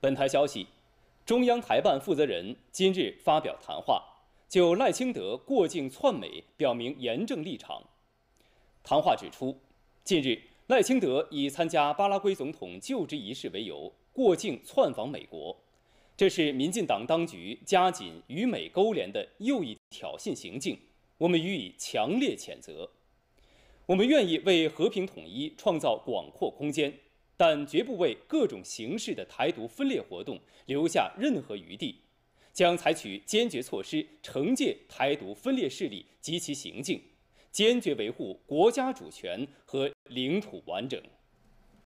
本台消息，中央台办负责人今日发表谈话，就赖清德过境窜美表明严正立场。谈话指出，近日赖清德以参加巴拉圭总统就职仪式为由过境窜访美国，这是民进党当局加紧与美勾连的又一挑衅行径，我们予以强烈谴责。我们愿意为和平统一创造广阔空间。但绝不为各种形式的台独分裂活动留下任何余地，将采取坚决措施惩戒台独分裂势力及其行径，坚决维护国家主权和领土完整。